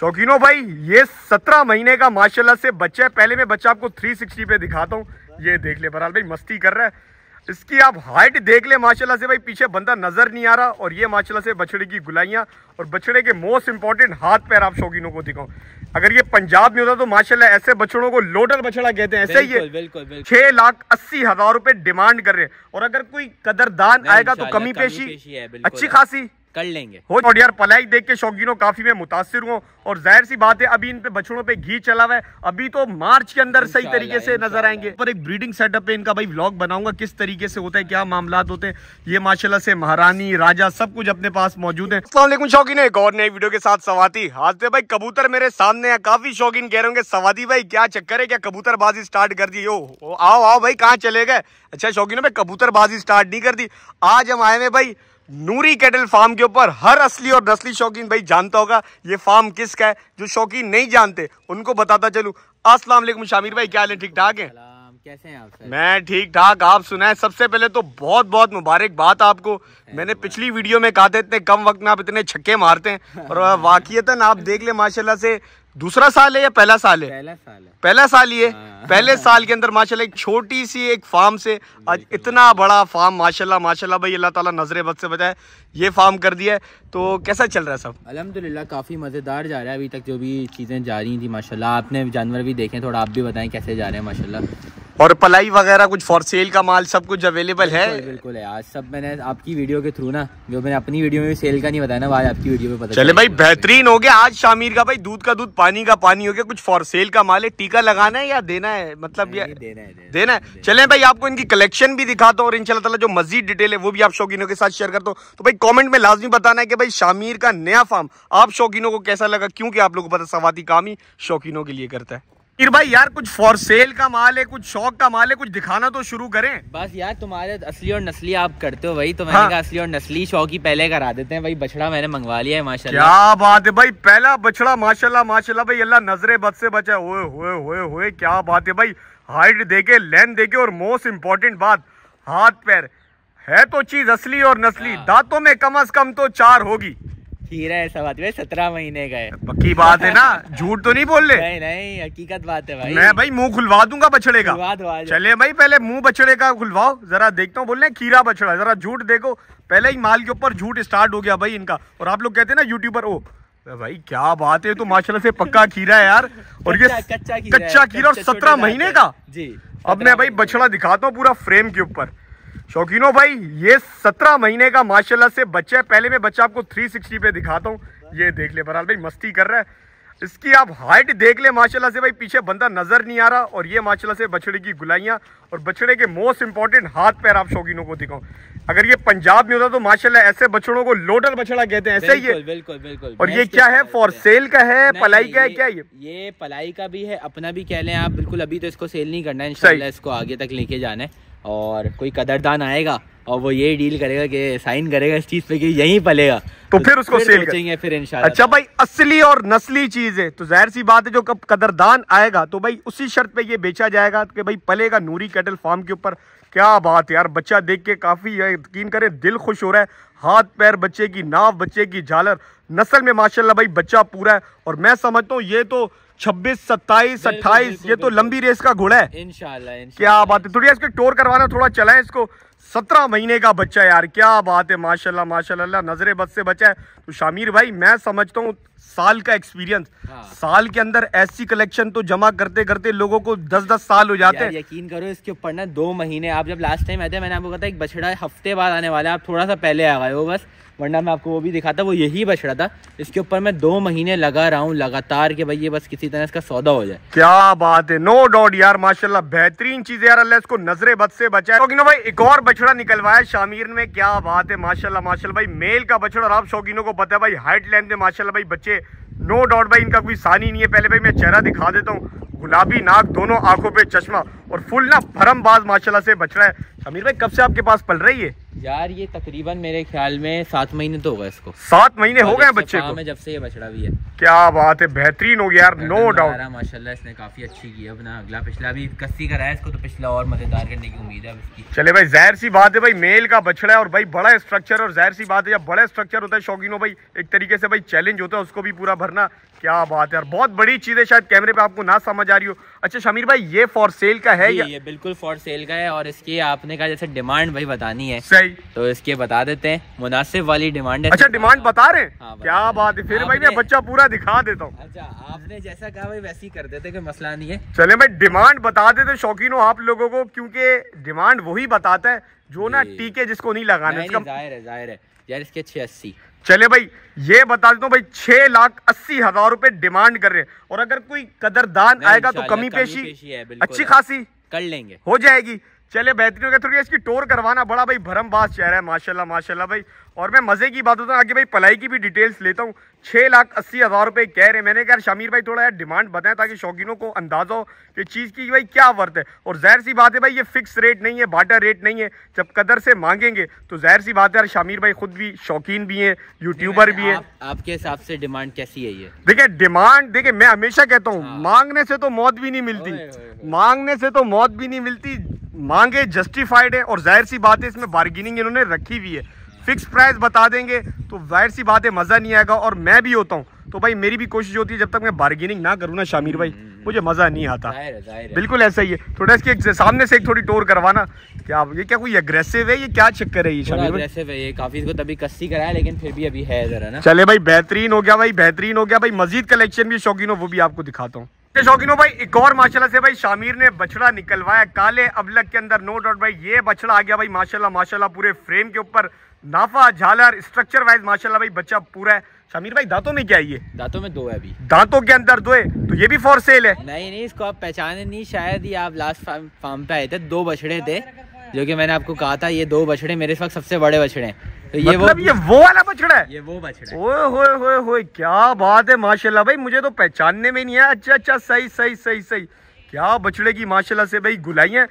शौकीनों भाई ये सत्रह महीने का माशाल्लाह से बच्चा है पहले मैं बच्चा आपको थ्री सिक्सटी पे दिखाता हूँ ये देख ले बहरहाल भाई मस्ती कर रहा है इसकी आप हाइट देख ले माशाल्लाह से भाई पीछे बंदा नज़र नहीं आ रहा और ये माशाल्लाह से बछड़े की गुलाइयाँ और बछड़े के मोस्ट इंपॉर्टेंट हाथ पैर आप शौकीनों को दिखाओ अगर ये पंजाब में होता तो माशाला ऐसे बछड़ों को लोटल बछड़ा कहते हैं ऐसे ही छह लाख अस्सी हजार रुपए डिमांड कर रहे हैं और अगर कोई कदरदान आएगा तो कमी पेशी अच्छी खासी कर लेंगे हो और यार पलाई देख के शौकीनों काफी मैं मुतासर हूँ और जाहिर सी बात है अभी इन पे बछड़ों पे घी चला हुआ है अभी तो मार्च के अंदर सही तरीके से नजर आएंगे पर एक ब्रीडिंग सेटअप पे इनका भाई व्लॉग बनाऊंगा किस तरीके से होता है क्या मामला होते हैं ये माशाल्लाह से महारानी राजा सब कुछ अपने पास मौजूद है असला शौकीन एक और नई वीडियो के साथ सवाती हाथ तो भाई कबूतर मेरे सामने है काफी शौकीन कह रहे होंगे सवाती भाई क्या चक्कर है क्या कबूतरबाजी स्टार्ट कर दी हो आओ आओ भाई कहाँ चले गए अच्छा शौकीनों में कबूतरबाजी स्टार्ट नहीं कर दी आज हम आए हुए भाई नूरी कैटल फार्म के ऊपर हर असली और नस्ली शौकीन भाई जानता होगा ये फार्म किसका है जो शौकीन नहीं जानते उनको बताता चलूँ असलम शामिर भाई क्या हाल है ठीक ठाक है कैसे हैं आप सर? मैं ठीक ठाक आप सुनाए सबसे पहले तो बहुत बहुत मुबारक बात आपको मैंने पिछली वीडियो में कहा था इतने कम वक्त में आप इतने छक्के मारते हैं और वाकियतन आप देख ले माशाल्लाह से दूसरा साल है या पहला साल है पहला साल है पहला साल ये हाँ। पहले साल के अंदर माशाल्लाह एक छोटी सी एक फार्म से आज इतना बड़ा फार्म माशाल्लाह माशाल्लाह भाई अल्लाह ताला नजरे बद से बचाए ये फार्म कर दिया है तो कैसा चल रहा है सब अल्हम्दुलिल्लाह काफ़ी मज़ेदार जा रहा है अभी तक जो भी चीज़ें जा रही थी माशाला आपने जानवर भी देखे थोड़ा आप भी बताए कैसे जा रहे हैं माशाला और पलाई वगैरह कुछ फॉर सेल का माल सब कुछ अवेलेबल है बिल्कुल है आज सब मैंने आपकी वीडियो के थ्रू ना जो मैंने अपनी वीडियो में सेल का नहीं बताया ना आज आपकी वीडियो में पता चले भाई बेहतरीन हो गया आज शामिर का भाई दूध का दूध पानी का पानी हो गया कुछ फॉर सेल का माल है टीका लगाना है या देना है मतलब देना है देना है चले भाई आपको इनकी कलेक्शन भी दिखाता हूँ और इनशाला जो मजीद डिटेल है वो भी आप शौकीनों के साथ शेयर करता हूँ तो भाई कॉमेंट में लाजमी बताना है कि भाई शामिर का नया फार्म आप शौकीनों को कैसा लगा क्योंकि आप लोगों को पता सवाती काम ही शौकीनों के लिए करता है फिर भाई यार कुछ फॉर सेल का माल है कुछ शौक का माल है कुछ दिखाना तो शुरू करें बस यार तुम्हारे असली और नस्ली आप करते हो भाई तो मैंने हाँ। कहा असली और नस्ली शौक ही पहले करा देते हैं भाई बछड़ा मैंने मंगवा लिया है माशाल्लाह क्या बात है भाई पहला बछड़ा माशाल्लाह माशाल्लाह भाई अल्लाह नजरे बद से बचा हुए क्या बात है भाई हाइट देखे लेंथ देखे और मोस्ट इम्पोर्टेंट बात हाथ पैर है तो चीज असली और नस्ली हाँ। दांतों में कम अज कम तो चार होगी हीरा ऐसा बात भाई सत्रह महीने गए पक्की बात है ना झूठ तो नहीं बोल रहे नहीं नहीं हकीकत बात है भाई मैं भाई मुंह खुलवा दूंगा बछड़े का चले भाई पहले मुंह बछड़े का खुलवाओ जरा देखता हूँ बोल रहे खीरा बछड़ा जरा झूठ देखो पहले ही माल के ऊपर झूठ स्टार्ट हो गया भाई इनका और आप लोग कहते हैं ना यूट्यूबर ओ भाई क्या बात है तो माशाल्लाह से पक्का खीरा है यार और ये कच्चा खीरा और सत्रह महीने का जी अब मैं भाई बछड़ा दिखाता हूँ पूरा फ्रेम के ऊपर शौकीनों भाई ये सत्रह महीने का माशाल्लाह से बच्चा है पहले मैं बच्चा आपको 360 पे दिखाता हूँ ये देख ले बहरहाल भाई मस्ती कर रहा है इसकी आप हाइट देख ले माशाल्लाह से भाई पीछे बंदा नज़र नहीं आ रहा और ये माशाल्लाह से बछड़े की गुलाइयाँ और बछड़े के मोस्ट इंपॉर्टेंट हाथ पैर आप शौकीनों को दिखाओ अगर ये पंजाब में होता तो माशाला ऐसे बछड़ों को लोटल बछड़ा कहते हैं ऐसे ही बिल्कुल बिल्कुल और ये क्या है फॉर सेल का है पलाई का है क्या ये ये पलाई का भी है अपना भी कह लें आप बिल्कुल अभी तो इसको सेल नहीं करना है इसको आगे तक लेके जाना है और कोई कदरदान आएगा और वो ये डील करेगा कि साइन करेगा इस चीज़ पे कि यहीं पलेगा तो, तो फिर उसको सेल करेंगे फिर इंशाल्लाह अच्छा भाई असली और नस्ली चीज़ है तो जाहिर सी बात है जो कब कदरदान आएगा तो भाई उसी शर्त पे ये बेचा जाएगा कि भाई पलेगा नूरी कैटल फार्म के ऊपर क्या बात है यार बच्चा देख के काफ़ी यकीन करे दिल खुश हो रहा है हाथ पैर बच्चे की नाव बच्चे की झालर नस्ल में माशाल्लाह भाई बच्चा पूरा है और मैं समझता हूँ ये तो छब्बीस सत्ताईस अट्ठाईस ये तो लंबी रेस का घोड़ा है इनशाला क्या बात है थोड़ी इसको टोर करवाना थोड़ा चला है इसको सत्रह महीने का बच्चा यार क्या बात है माशाल्लाह माशाल्लाह नजरे बद से बचा है तो शामिर भाई मैं समझता हूँ साल का एक्सपीरियंस हाँ। साल के अंदर ऐसी कलेक्शन तो जमा करते करते लोगों को दस दस साल हो जाते हैं यकीन करो इसके ऊपर ना दो महीने आप जब लास्ट टाइम आए थे मैंने आपको कहा था एक बछड़ा हफ्ते बाद आने वाला है आप थोड़ा सा पहले आ गए हो बस वरना मैं आपको वो भी दिखाता वो यही बछड़ा था इसके ऊपर मैं दो महीने लगा रहा हूँ लगातार कि भाई ये बस किसी तरह इसका सौदा हो जाए क्या बात है नो डाउट यार माशाल्लाह बेहतरीन चीज यार अल्लाह इसको नजरे बद से बचाए शौकीनों भाई एक और बछड़ा निकलवाया शामीर में क्या बात है माशाला माशा भाई मेल का बछड़ा और आप शौकीनों को पता है भाई हाइट लेंथ में माशाल्लाह भाई बच्चे बच्चे नो डाउट भाई इनका कोई सानी नहीं है पहले भाई मैं चेहरा दिखा देता हूँ गुलाबी नाक दोनों आंखों पे चश्मा और फुल ना भरम बाज माशाल्लाह से बच रहा है समीर भाई कब से आपके पास पल रही है यार ये तकरीबन मेरे ख्याल में सात महीने तो होगा इसको सात महीने हो गए बच्चे को जब से ये बछड़ा भी है क्या बात है बेहतरीन हो गया यार नो डाउट माशाल्लाह इसने काफी अच्छी की अपना अगला पिछला भी कस्सी का रहा है इसको तो पिछला और मजेदार करने की उम्मीद है इसकी चले भाई जहर सी बात है भाई मेल का बछड़ा है और भाई बड़ा स्ट्रक्चर और जहर सी बात है जब बड़ा स्ट्रक्चर होता है शौकीनों भाई एक तरीके से भाई चैलेंज होता है उसको भी पूरा भरना क्या बात है यार बहुत बड़ी चीज है शायद कैमरे पे आपको ना समझ आ रही हो अच्छा शमीर भाई ये फॉर सेल का है ये बिल्कुल फॉर सेल का है और इसकी आपने कहा जैसे डिमांड भाई बतानी है सही तो इसके बता देते हैं मुनासिब वाली डिमांड है अच्छा डिमांड तो- बता रहे हाँ, क्या बात है फिर भाई मैं बच्चा पूरा दिखा देता हूँ अच्छा आपने जैसा कहा भाई वैसे ही कर देते कोई मसला नहीं है चले भाई डिमांड बता देते शौकीन हो आप लोगों को क्योंकि डिमांड वही बताता है जो ना टीके जिसको नहीं लगाना जाहिर है जाहिर है यार इसके छः अस्सी चले भाई ये बता देता हूँ भाई छह लाख अस्सी हजार रूपए डिमांड कर रहे हैं और अगर कोई कदरदान आएगा तो कमी पेशी, पेशी अच्छी खासी कर लेंगे हो जाएगी चले बेहतरीन गया थोड़ी इसकी टोर करवाना बड़ा भाई भरम बास चेहरा है माशाल्लाह माशाल्लाह भाई और मैं मज़े की बात होता हूँ आगे भाई पलाई की भी डिटेल्स लेता हूँ छः लाख अस्सी हज़ार रुपये कह रहे मैंने कहा शामिर भाई थोड़ा यार डिमांड बताएं ताकि शौकीनों को अंदाज़ा हो कि चीज़ की भाई क्या वर्थ है और ज़ाहिर सी बात है भाई ये फिक्स रेट नहीं है बाटर रेट नहीं है जब कदर से मांगेंगे तो ज़ाहिर सी बात है यार शामिर भाई खुद भी शौकीन भी हैं यूट्यूबर भी हैं आपके हिसाब से डिमांड कैसी है ये देखिए डिमांड देखिए मैं हमेशा कहता हूँ हाँ। मांगने से तो मौत भी नहीं मिलती मांगने से तो मौत भी नहीं मिलती मांगे जस्टिफाइड है और जाहिर सी बात है इसमें बार्गेनिंग इन्होंने रखी हुई है फिक्स प्राइस बता देंगे तो जाहिर सी बात है मज़ा नहीं आएगा और मैं भी होता हूँ तो भाई मेरी भी कोशिश होती है जब तक मैं बार्गेनिंग ना करूँ ना शामिर भाई मुझे मज़ा नहीं आता बिल्कुल ऐसा ही है थोड़ा इसके सामने से एक थोड़ी टोर करवाना क्या ये क्या कोई अग्रेसिव है ये क्या चक्कर है ये शामिर अग्रेसिव है ये काफ़ी इसको तभी कस्सी कराया लेकिन फिर भी अभी है ज़रा ना चले भाई बेहतरीन हो गया भाई बेहतरीन हो गया भाई मजीद कलेक्शन भी शौकीन हो वो भी आपको दिखाता हूँ शौकीनों भाई एक और माशाल्लाह से भाई शामिर ने बछड़ा निकलवाया काले अबलग के अंदर नो डाउट भाई ये बछड़ा आ गया भाई माशाल्लाह माशाल्लाह पूरे फ्रेम के ऊपर नाफा झालर स्ट्रक्चर वाइज माशाल्लाह भाई बच्चा पूरा है शामीर भाई दांतों में क्या है ये दांतों में दो है अभी दांतों के अंदर दो है तो ये भी फॉर सेल है नहीं नहीं इसको आप पहचाने नहीं शायद ही आप लास्ट फार्म पे आए थे दो बछड़े थे जो कि मैंने आपको कहा था ये दो बछड़े मेरे इस वक्त सबसे बड़े बछड़े हैं ये मतलब वो, ये वो वाला बछड़ा है ये वो बछड़ा ओए होए होए होए क्या बात है माशाल्लाह भाई मुझे तो पहचानने में नहीं आया अच्छा अच्छा सही सही सही सही क्या बछड़े की माशाल्लाह से भाई गुलाई है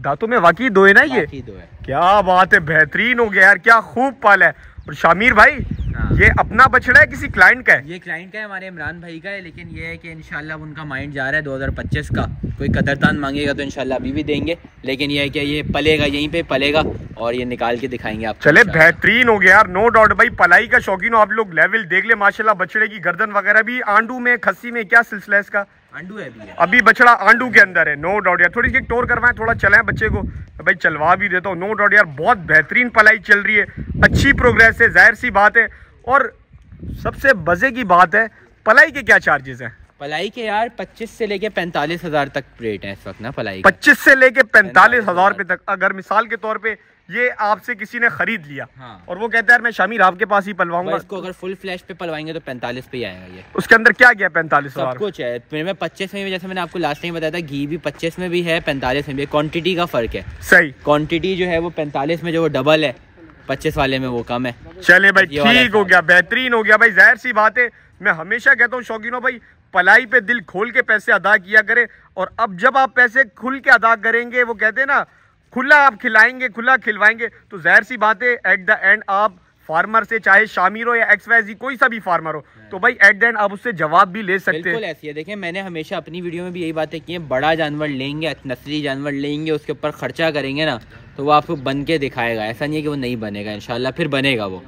दांतों में वाकई दो है ना ये दो है क्या बात है बेहतरीन हो गया यार क्या खूब पाला है और शामिर भाई हाँ। ये अपना बछड़ा है किसी क्लाइंट का है ये क्लाइंट का है हमारे इमरान भाई का है लेकिन ये है कि इनशाला उनका माइंड जा रहा है 2025 का कोई कदरदान मांगेगा तो इनशाला अभी भी देंगे लेकिन ये है कि ये पलेगा यहीं पे पलेगा और ये निकाल के दिखाएंगे आप चले बेहतरीन हो गया यार नो डाउट भाई पलाई का शौकीन हो आप लोग लेवल देख ले माशाला बछड़े की गर्दन वगैरह भी आंडू में खस्सी में क्या सिलसिला है इसका आंडू है अभी अभी बछड़ा आंडू के अंदर है नो डाउट यार थोड़ी सी टोर करवाएं थोड़ा चलाएं बच्चे को भाई चलवा भी देता हूँ नो डाउट यार बहुत बेहतरीन पलाई चल रही है अच्छी प्रोग्रेस है जाहिर सी बात है और सबसे मज़े की बात है पलाई के क्या चार्जेस हैं पलाई के यार पच्चीस से लेके पैंतालीस हजार तक रेट है इस वक्त ना पलाई पच्चीस से लेके पैंतालीस हजार रुपए तक अगर मिसाल के तौर पे ये आपसे किसी ने खरीद लिया हाँ। और वो कहता है यार मैं राव आपके पास ही पलवाऊंगा इसको अगर फुल फ्लैश पे पलवाएंगे तो पैंतालीस पे आएगा ये उसके अंदर क्या गया पैंतालीस सब कुछ है मेरे में पच्चीस में जैसे मैंने आपको लास्ट टाइम बताया था घी भी पच्चीस में भी है पैंतालीस में भी क्वान्टिटी का फर्क है सही क्वान्टिटी जो है वो पैंतालीस में जो डबल है पच्चीस वाले में वो कम है चले भाई ठीक हो गया बेहतरीन हो गया भाई जाहिर सी बात है मैं हमेशा कहता हूँ शौकीनों भाई पलाई पे दिल खोल के पैसे अदा किया करें और अब जब आप पैसे खुल के अदा करेंगे वो कहते हैं ना खुला आप खिलाएंगे खुला खिलवाएंगे तो जाहिर सी बात है एट द एंड आप फार्मर से चाहे शामिर हो या एक्स एक्सवाइजी कोई सा भी फार्मर हो तो भाई एट द एंड आप उससे जवाब भी ले सकते हैं ऐसी है देखिए मैंने हमेशा अपनी वीडियो में भी यही बातें की है बड़ा जानवर लेंगे नस्ली जानवर लेंगे उसके ऊपर खर्चा करेंगे ना तो वो आपको बन के दिखाएगा ऐसा नहीं है कि वो नहीं बनेगा इनशाला फिर बनेगा वो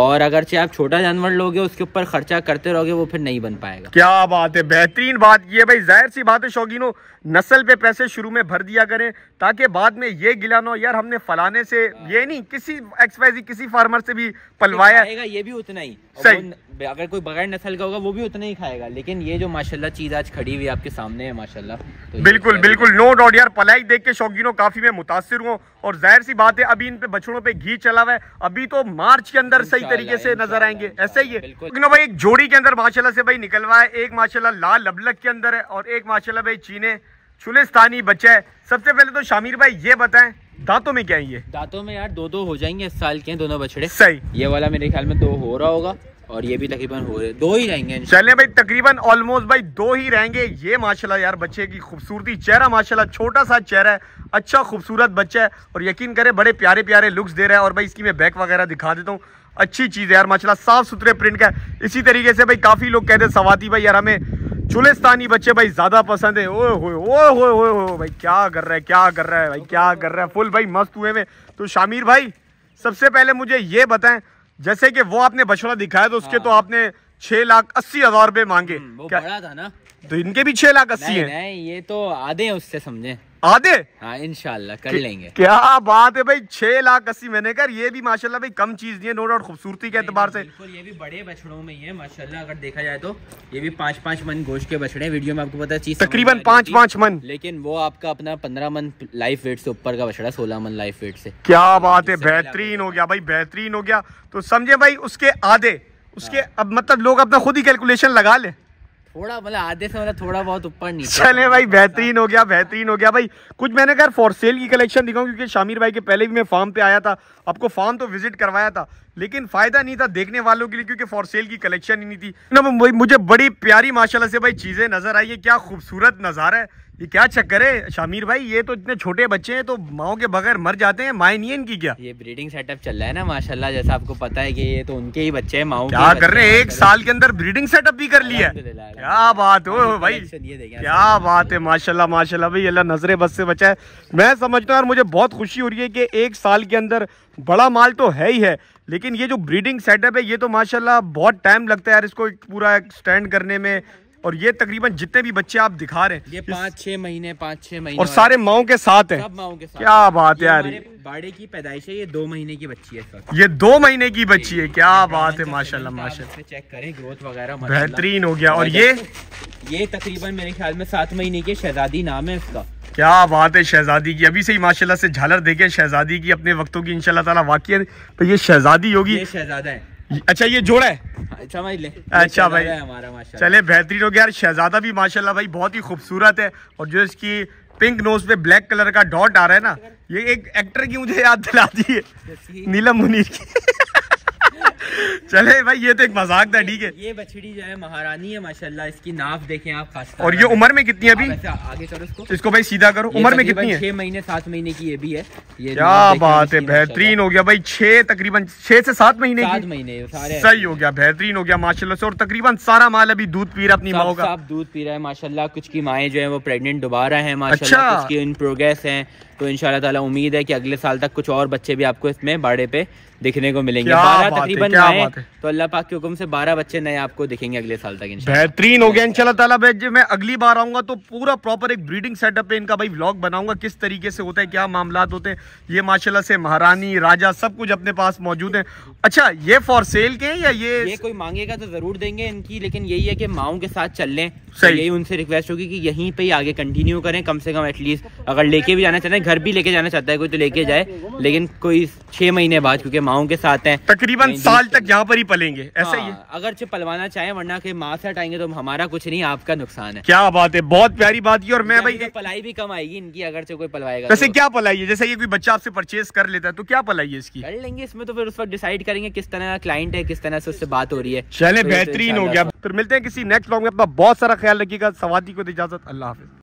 और चाहे आप छोटा जानवर लोगे उसके ऊपर खर्चा करते रहोगे वो फिर नहीं बन पाएगा क्या बात है बेहतरीन बात ये भाई जाहिर सी बात है शौकीनों नस्ल पे पैसे शुरू में भर दिया करें ताकि बाद में ये गिला ना यार हमने फलाने से ये नहीं किसी एक्सपाइजी किसी फार्मर से भी पलवाया ये भी उतना ही सही पे अगर कोई बगैर नस्ल का होगा वो भी उतना ही खाएगा लेकिन ये जो माशाल्लाह चीज़ आज खड़ी हुई आपके सामने है माशाल्लाह तो बिल्कुल बिल्कुल नो डाउट यार पलाई देख के शौकीनों काफ़ी मैं मुतासर हूँ और जाहिर सी बात है अभी इन पे बछड़ों पे घी चला हुआ है अभी तो मार्च के अंदर सही तरीके से नजर आएंगे ऐसे ही है भाई एक जोड़ी के अंदर माशाल्लाह से भाई निकलवा है एक माशाल्लाह लाल लबलक के अंदर है और एक माशाल्लाह भाई चीने चुलिस्तानी बच्चा है सबसे पहले तो शामिर भाई ये बताए दांतों में क्या है ये दांतों में यार दो दो हो जाएंगे इस साल के दोनों बछड़े सही ये वाला मेरे ख्याल में दो हो रहा होगा और ये भी तकरीबन हो रहे दो ही रहेंगे चले भाई तकरीबन ऑलमोस्ट भाई दो ही रहेंगे ये माशाल्लाह यार बच्चे की खूबसूरती चेहरा माशाल्लाह छोटा सा चेहरा है अच्छा खूबसूरत बच्चा है और यकीन करें बड़े प्यारे प्यारे लुक्स दे रहा है और भाई इसकी मैं बैक वगैरह दिखा देता हूँ अच्छी चीज़ है यार माशाला साफ सुथरे प्रिंट का इसी तरीके से भाई काफ़ी लोग कहते हैं सवाती भाई यार हमें चुलेस्तानी बच्चे भाई ज़्यादा पसंद है ओए होए ओए होए होए होए भाई क्या कर रहा है क्या कर रहा है भाई क्या कर रहा है फुल भाई मस्त हुए में तो शामिर भाई सबसे पहले मुझे ये बताएं जैसे कि वो आपने बछड़ा दिखाया तो उसके हाँ। तो आपने छह लाख अस्सी हजार रूपए मांगे हम्म, वो क्या? बड़ा था ना तो इनके भी छह लाख अस्सी है ये तो आधे उससे समझे आधे हाँ इनशाला कर लेंगे क्या बात है भाई छह लाख अस्सी महीने कर ये भी माशाल्लाह भाई कम चीज नहीं है नो डाउट खूबसूरती के एतबार से बिल्कुल ये भी बड़े बछड़ों में ही है माशाल्लाह अगर देखा जाए तो ये भी पाँच पाँच मन गोश्त के बछड़े हैं वीडियो में आपको पता चीज तकरीबन पाँच पाँच मन लेकिन वो आपका अपना पंद्रह मन लाइफ वेट से ऊपर का बछड़ा सोलह मन लाइफ वेट से क्या तो बात है बेहतरीन हो गया भाई बेहतरीन हो गया तो समझे भाई उसके आधे उसके हाँ। अब मतलब लोग अपना खुद ही कैलकुलेशन लगा ले थोड़ा मतलब आधे से मतलब थोड़ा चले भाई बेहतरीन हो गया बेहतरीन हो गया कुछ मैंने कहा की कलेक्शन शामिर भाई के पहले भी मैं फार्म पे आया था आपको फार्म तो विजिट करवाया था लेकिन फायदा नहीं था देखने वालों के लिए क्योंकि फॉर सेल की कलेक्शन ही नहीं थी ना मुझे बड़ी प्यारी माशाला से भाई चीजें नजर आई है क्या खूबसूरत नज़ारा है ये क्या चक्कर है शामिर भाई ये तो इतने छोटे बच्चे हैं तो माओ के बगैर मर जाते हैं माए नहीं इनकी क्या ये ब्रीडिंग सेटअप चल रहा है ना माशाल्लाह जैसा आपको पता है कि ये तो उनके ही बच्चे हैं माओ क्या कर रहे हैं एक साल के अंदर ब्रीडिंग सेटअप भी कर लिया क्या बात हो भाई क्या बात है माशाला माशा भाई अल्लाह नजरे बस से बचा है मैं समझता हूँ मुझे बहुत खुशी हो रही है कि एक साल के अंदर बड़ा माल तो है ही है लेकिन ये जो ब्रीडिंग सेटअप है ये तो माशाल्लाह बहुत टाइम लगता है यार इसको पूरा स्टैंड करने में और ये तकरीबन जितने भी बच्चे आप दिखा रहे हैं ये पाँच छह महीने पाँच छह महीने और सारे माओ के साथ हैं क्या बात है यार बाड़े की पैदाइश है ये दो महीने की बच्ची है ये दो महीने की बच्ची है क्या बात है माशाल्लाह माशाल्लाह चेक करें ग्रोथ वगैरह बेहतरीन हो गया और ये ये तकरीबन मेरे ख्याल में सात महीने की शहजादी नाम है इसका क्या बात है शहजादी की अभी से ही माशाल्लाह से झालर देखे शहजादी की अपने वक्तों की इनशाला वाकई तो ये शहजादी होगी ये शहजादा है अच्छा ये जोड़ा है समझ अच्छा, ले अच्छा भाई हमारा चले बेहतरीन हो गया यार शहजादा भी माशाल्लाह भाई बहुत ही खूबसूरत है और जो इसकी पिंक नोज पे ब्लैक कलर का डॉट आ रहा है ना ये एक एक्टर की मुझे याद दिला दी है नीलम मुनीर की चले भाई ये तो एक मजाक था ठीक है ये बछड़ी जो है महारानी है माशाल्लाह इसकी नाप देखें आप खास और ये उम्र में कितनी है अभी आगे करो इसको इसको भाई सीधा करो उम्र में कितनी है छह महीने सात महीने की ये भी है ये क्या बात है बेहतरीन हो गया भाई छह तकरीबन छह से सात महीने सात महीने सही हो गया बेहतरीन हो गया माशाल्लाह से और तकरीबन सारा माल अभी दूध पी रहा अपनी माओ का दूध पी रहा है माशाल्लाह कुछ की माए जो है वो प्रेगनेंट दोबारा है माशाल्लाह अच्छा। कुछ की इन प्रोग्रेस है तो इन ताला उम्मीद है कि अगले साल तक कुछ और बच्चे भी आपको इसमें बाड़े पे देखने को मिलेंगे तकरीबन तो अल्लाह पाक के हुक्म से बारह बच्चे नए आपको दिखेंगे अगले साल तक बेहतरीन हो गया इनशाला तला मैं अगली बार आऊंगा तो पूरा प्रॉपर एक ब्रीडिंग सेटअप पे इनका भाई ब्लॉग बनाऊंगा किस तरीके से होता है क्या मामला होते हैं ये माशाला से महारानी राजा सब कुछ अपने पास मौजूद है अच्छा ये फॉर सेल के या ये कोई मांगेगा तो जरूर देंगे इनकी लेकिन यही है की माओ के साथ चल रहे तो यही उनसे रिक्वेस्ट होगी की यही पे आगे कंटिन्यू करें कम से कम एटलीस्ट अगर लेके भी जाना चाहते हैं घर भी लेके जाना चाहता है कोई तो लेके जाए लेकिन कोई छह महीने बाद क्योंकि माओ के साथ है तकरीबन तो साल तक यहाँ पर ही पलेंगे ऐसा ही है हाँ, अगर पलवाना चाहे वरना के माँ से हटाएंगे तो हमारा कुछ नहीं आपका नुकसान है क्या बात है बहुत प्यारी बात की और मैं भाई पलाई भी कम आएगी इनकी अगर कोई पलवाएगा वैसे तो। क्या पलाई है जैसे ये कोई बच्चा आपसे परचेज कर लेता है तो क्या पलाई है इसकी कर लेंगे इसमें तो फिर उस पर डिसाइड करेंगे किस तरह का क्लाइंट है किस तरह से उससे बात हो रही है चले तो तो बेहतरीन हो गया फिर मिलते हैं किसी नेक्स्ट ब्लॉग में अपना बहुत सारा ख्याल रखिएगा सवादी को इजाजत अल्लाह हाफिज